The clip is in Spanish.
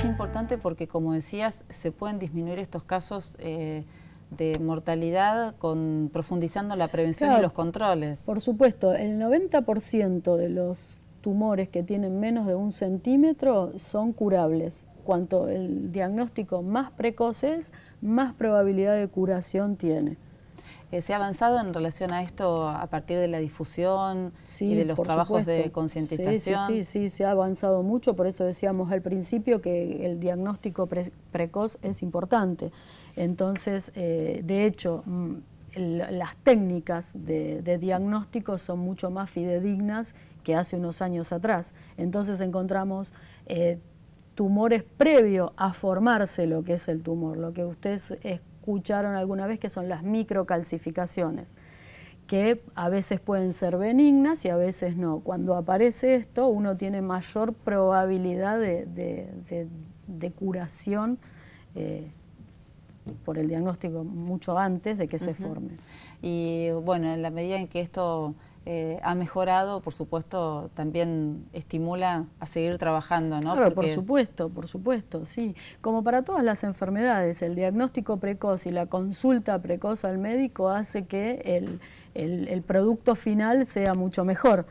es importante porque, como decías, se pueden disminuir estos casos eh, de mortalidad con, profundizando la prevención y los controles. Por supuesto, el 90% de los tumores que tienen menos de un centímetro son curables. Cuanto el diagnóstico más precoces es, más probabilidad de curación tiene. Eh, ¿Se ha avanzado en relación a esto a partir de la difusión y de los trabajos de concientización? Sí, sí, se ha avanzado mucho, por eso decíamos al principio que el diagnóstico precoz es importante. Entonces, eh, de hecho, mm, las técnicas de, diagnóstico son mucho más fidedignas que hace unos años atrás. Entonces encontramos eh, tumores previo a formarse lo que es el tumor, lo que usted es, escucharon alguna vez, que son las microcalcificaciones, que a veces pueden ser benignas y a veces no. Cuando aparece esto, uno tiene mayor probabilidad de, curación. Eh, por el diagnóstico mucho antes de que se forme. Y bueno, en la medida en que esto eh, ha mejorado, por supuesto, también estimula a seguir trabajando, ¿no? Claro, por supuesto, por supuesto, sí. Como para todas las enfermedades, el diagnóstico precoz y la consulta precoz al médico hace que el, el producto final sea mucho mejor.